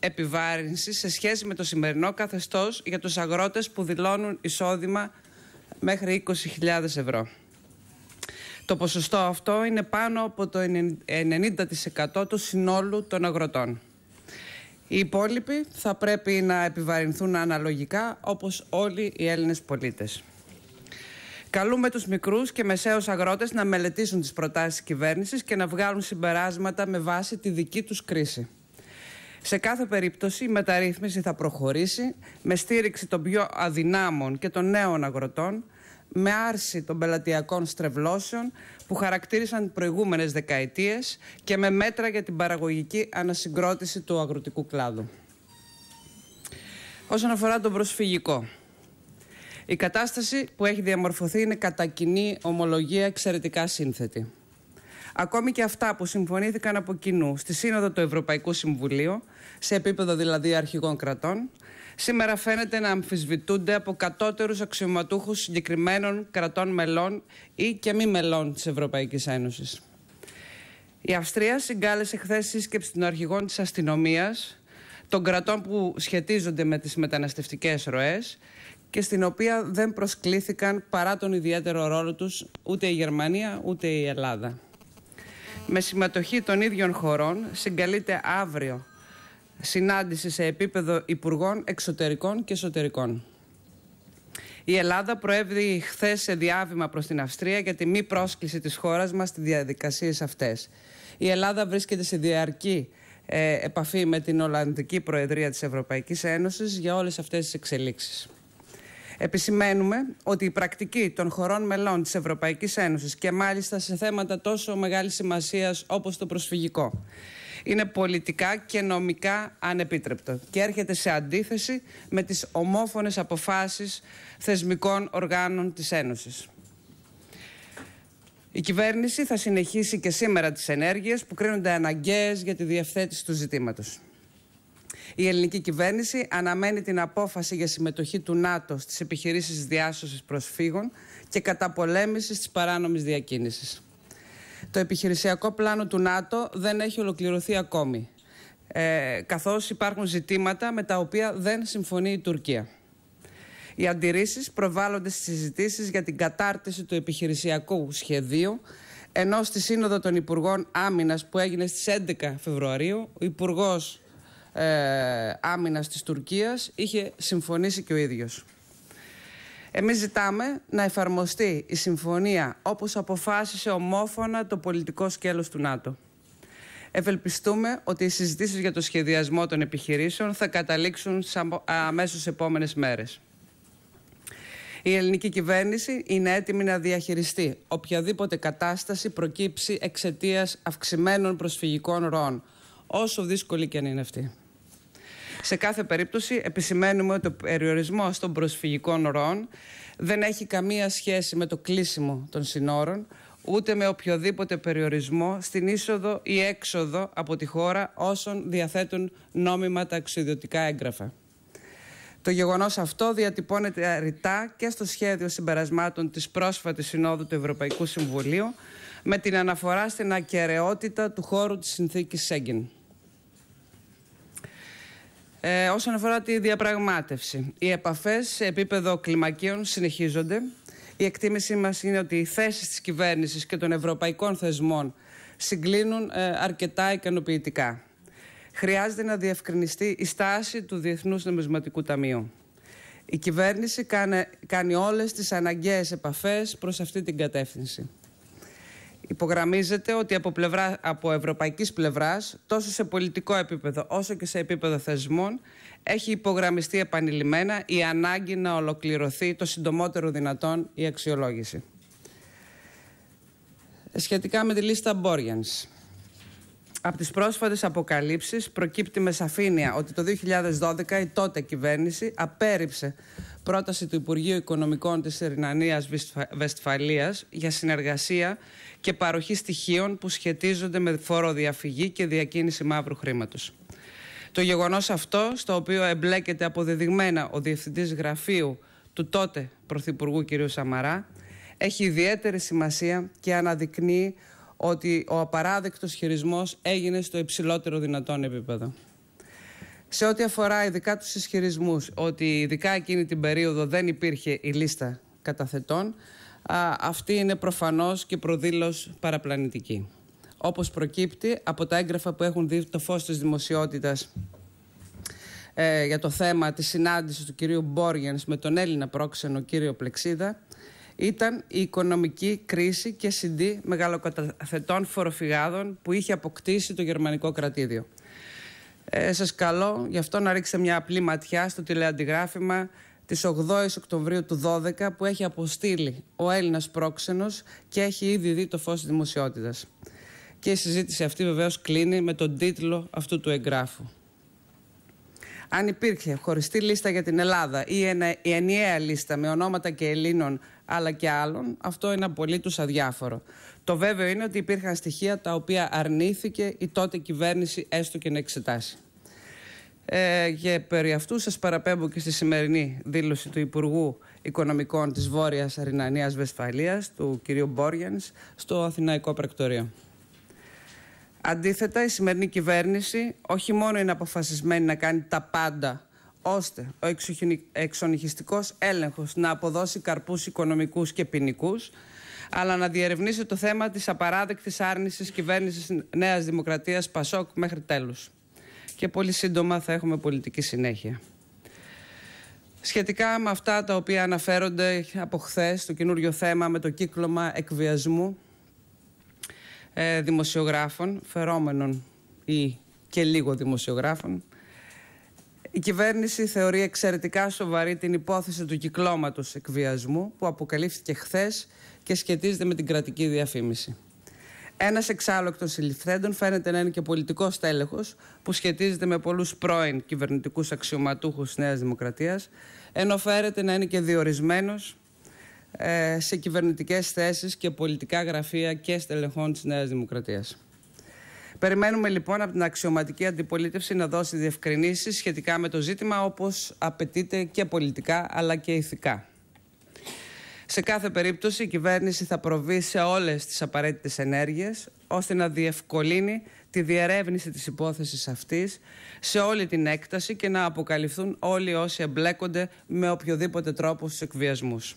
επιβάρυνση σε σχέση με το σημερινό καθεστώς για τους αγρότες που δηλώνουν εισόδημα μέχρι 20.000 ευρώ. Το ποσοστό αυτό είναι πάνω από το 90% του συνόλου των αγροτών. Οι υπόλοιποι θα πρέπει να επιβαρυνθούν αναλογικά όπως όλοι οι Έλληνες πολίτες. Καλούμε τους μικρούς και μεσαίους αγρότες να μελετήσουν τις προτάσεις της κυβέρνησης και να βγάλουν συμπεράσματα με βάση τη δική τους κρίση. Σε κάθε περίπτωση η μεταρρύθμιση θα προχωρήσει με στήριξη των πιο αδυνάμων και των νέων αγροτών, με άρση των πελατειακών στρεβλώσεων που χαρακτήρισαν τις προηγούμενες δεκαετίες και με μέτρα για την παραγωγική ανασυγκρότηση του αγροτικού κλάδου. Όσον αφορά τον προσφυγικό, η κατάσταση που έχει διαμορφωθεί είναι κατά κοινή ομολογία εξαιρετικά σύνθετη. Ακόμη και αυτά που συμφωνήθηκαν από κοινού στη Σύνοδο του Ευρωπαϊκού Συμβουλίου, σε επίπεδο δηλαδή αρχηγών κρατών, σήμερα φαίνεται να αμφισβητούνται από κατώτερους αξιωματούχους συγκεκριμένων κρατών μελών ή και μη μελών της Ευρωπαϊκής Ένωσης. Η Αυστρία συγκάλεσε χθες σύσκεψη των αρχηγών της αστυνομίας των κρατών που σχετίζονται με τις μεταναστευτικές ροές και στην οποία δεν προσκλήθηκαν παρά τον ιδιαίτερο ρόλο τους ούτε η Γερμανία ούτε η Ελλάδα με συμμετοχή των ίδιων χωρών συγκαλείται αύριο συνάντηση σε επίπεδο Υπουργών Εξωτερικών και Εσωτερικών. Η Ελλάδα προέβη χθες σε διάβημα προς την Αυστρία για τη μη πρόσκληση της χώρας μας στις διαδικασίες αυτές. Η Ελλάδα βρίσκεται σε διαρκή ε, επαφή με την Ολλανδική Προεδρία της Ευρωπαϊκής Ένωσης για όλες αυτές τις εξελίξεις. Επισημαίνουμε ότι η πρακτική των χωρών μελών της Ευρωπαϊκής Ένωσης και μάλιστα σε θέματα τόσο μεγάλης σημασίας όπως το προσφυγικό είναι πολιτικά και νομικά ανεπίτρεπτο και έρχεται σε αντίθεση με τις ομόφωνες αποφάσεις θεσμικών οργάνων της Ένωσης. Η κυβέρνηση θα συνεχίσει και σήμερα τις ενέργειες που κρίνονται αναγκαίες για τη διευθέτηση του ζητήματος. Η ελληνική κυβέρνηση αναμένει την απόφαση για συμμετοχή του ΝΑΤΟ στις επιχειρήσεις διάσωσης προσφύγων και καταπολέμησης της παράνομης διακίνησης. Το επιχειρησιακό πλάνο του ΝΑΤΟ δεν έχει ολοκληρωθεί ακόμη, ε, καθώς υπάρχουν ζητήματα με τα οποία δεν συμφωνεί η Τουρκία. Οι αντιρρήσεις προβάλλονται στις συζητήσεις για την κατάρτιση του επιχειρησιακού σχεδίου, ενώ στη Σύνοδο των Υπουργών Άμυνας που έγινε στις 11 Φεβρουαρίου, ο υπουργός ε, άμυνας της Τουρκίας είχε συμφωνήσει και ο ίδιος. Εμείς ζητάμε να εφαρμοστεί η συμφωνία όπως αποφάσισε ομόφωνα το πολιτικό σκέλος του ΝΑΤΟ. Ευελπιστούμε ότι οι συζητήσεις για το σχεδιασμό των επιχειρήσεων θα καταλήξουν αμέσως επόμενες μέρες. Η ελληνική κυβέρνηση είναι έτοιμη να διαχειριστεί οποιαδήποτε κατάσταση προκύψει Εξαιτίας αυξημένων προσφυγικών ροών, όσο δύσκολη και αν είναι αυτή. Σε κάθε περίπτωση επισημαίνουμε ότι ο περιορισμός των προσφυγικών ροών δεν έχει καμία σχέση με το κλείσιμο των συνόρων, ούτε με οποιοδήποτε περιορισμό στην είσοδο ή έξοδο από τη χώρα όσων διαθέτουν νόμιμα ταξιδιωτικά έγγραφα. Το γεγονός αυτό διατυπώνεται ρητά και στο σχέδιο συμπερασμάτων της πρόσφατης Συνόδου του Ευρωπαϊκού Συμβουλίου με την αναφορά στην ακαιρεότητα του χώρου της συνθήκης Σέγγιν. Ε, όσον αφορά τη διαπραγμάτευση, οι επαφές σε επίπεδο κλιμακίων συνεχίζονται. Η εκτίμησή μας είναι ότι οι θέσεις της κυβέρνησης και των ευρωπαϊκών θεσμών συγκλίνουν ε, αρκετά ικανοποιητικά. Χρειάζεται να διευκρινιστεί η στάση του Διεθνούς Νομισματικού Ταμείου. Η κυβέρνηση κάνει, κάνει όλες τις αναγκαίες επαφές προς αυτή την κατεύθυνση. Υπογραμμίζεται ότι από, πλευρά, από ευρωπαϊκής πλευράς, τόσο σε πολιτικό επίπεδο όσο και σε επίπεδο θεσμών, έχει υπογραμμιστεί επανειλημμένα η ανάγκη να ολοκληρωθεί το συντομότερο δυνατόν η αξιολόγηση. Σχετικά με τη λίστα Μπόριανς. Από τις πρόσφατες αποκαλύψεις προκύπτει με σαφήνεια ότι το 2012 η τότε κυβέρνηση απέρριψε πρόταση του Υπουργείου Οικονομικών της Ερυνανίας Βεστφαλίας για συνεργασία και παροχή στοιχείων που σχετίζονται με φοροδιαφυγή και διακίνηση μαύρου χρήματος. Το γεγονός αυτό, στο οποίο εμπλέκεται αποδεδειγμένα ο Διευθυντής Γραφείου του τότε Πρωθυπουργού κ. Σαμαρά, έχει ιδιαίτερη σημασία και αναδεικνύει ότι ο απαράδεκτος χειρισμός έγινε στο υψηλότερο δυνατόν επίπεδο σε ό,τι αφορά ειδικά τους ισχυρισμούς ότι ειδικά εκείνη την περίοδο δεν υπήρχε η λίστα καταθετών, α, αυτή είναι προφανώς και προδήλως παραπλανητική. Όπως προκύπτει από τα έγγραφα που έχουν δει το φως της δημοσιότητας ε, για το θέμα της συνάντησης του κυρίου Μπόργενς με τον Έλληνα πρόξενο κύριο Πλεξίδα, ήταν η οικονομική κρίση και συντή μεγαλοκαταθετών φοροφυγάδων που είχε αποκτήσει το γερμανικό κρατήδιο. Ε, σας καλώ γι' αυτό να ρίξετε μια απλή ματιά στο τηλεαντιγράφημα της 8 η Οκτωβρίου του 12 που έχει αποστείλει ο Έλληνας πρόξενος και έχει ήδη δει το φως της δημοσιότητας. Και η συζήτηση αυτή βεβαίως κλείνει με τον τίτλο αυτού του εγγράφου. Αν υπήρχε χωριστή λίστα για την Ελλάδα ή ένα, η ενιαία λίστα με ονόματα και Ελλήνων αλλά και άλλων, αυτό είναι απολύτως αδιάφορο. Το βέβαιο είναι ότι υπήρχαν στοιχεία τα οποία αρνήθηκε η τότε κυβέρνηση έστω και να εξετάσει. Ε, και περί αυτού σας παραπέμπω και στη σημερινή δήλωση του Υπουργού Οικονομικών της Βόρειας Αρινανίας Βεσφαλίας, του κ. Μπόριανς, στο Αθηναϊκό Πρακτορείο. Αντίθετα, η σημερινή κυβέρνηση όχι μόνο είναι αποφασισμένη να κάνει τα πάντα ώστε ο εξονυχιστικός έλεγχος να αποδώσει καρπούς οικονομικούς και ποινικούς, αλλά να διερευνήσει το θέμα της απαράδεκτης άρνησης κυβέρνησης Νέας Δημοκρατίας Πασόκ μέχρι τέλους. Και πολύ σύντομα θα έχουμε πολιτική συνέχεια. Σχετικά με αυτά τα οποία αναφέρονται από χθες, το καινούριο θέμα με το κύκλωμα εκβιασμού ε, δημοσιογράφων, φερόμενων ή και λίγο δημοσιογράφων, η κυβέρνηση θεωρεί εξαιρετικά σοβαρή την υπόθεση του κυκλώματος εκβιασμού που αποκαλύφθηκε χθες και σχετίζεται με την κρατική διαφήμιση. Ένας εξάλλου εκ των συλληφθέντων φαίνεται να είναι και πολιτικός τέλεχο που σχετίζεται με πολλούς πρώην κυβερνητικούς αξιωματούχους της Νέας Δημοκρατίας, ενώ φέρεται να είναι και διορισμένος ε, σε κυβερνητικές θέσεις και πολιτικά γραφεία και στελεχών της Νέας Δημοκρατίας. Περιμένουμε λοιπόν από την αξιωματική αντιπολίτευση να δώσει διευκρινήσεις σχετικά με το ζήτημα όπως απαιτείται και πολιτικά αλλά και ηθικά. Σε κάθε περίπτωση η κυβέρνηση θα προβεί σε όλες τις απαραίτητες ενέργειες ώστε να διευκολύνει τη διερεύνηση της υπόθεσης αυτής σε όλη την έκταση και να αποκαλυφθούν όλοι όσοι εμπλέκονται με οποιοδήποτε τρόπο στους εκβιασμούς.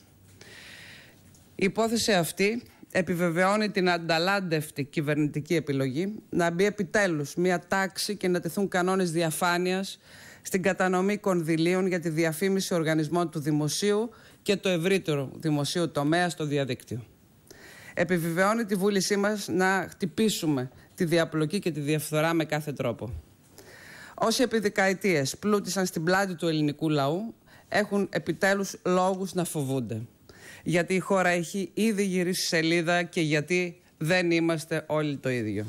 Η υπόθεσης αυτής επιβεβαιώνει την ανταλάντευτη κυβερνητική επιλογή να μπει επιτέλους μια τάξη και να τεθούν κανόνες διαφάνειας στην κατανομή κονδυλίων για τη διαφήμιση οργανισμών του δημοσίου και το ευρύτερο δημοσίου τομέα στο διαδίκτυο. Επιβεβαιώνει τη βούλησή μας να χτυπήσουμε τη διαπλοκή και τη διαφθορά με κάθε τρόπο. Όσοι επί δεκαετίες πλούτησαν στην πλάτη του ελληνικού λαού έχουν επιτέλους λόγους να φοβούνται γιατί η χώρα έχει ήδη γυρίσει σελίδα και γιατί δεν είμαστε όλοι το ίδιο.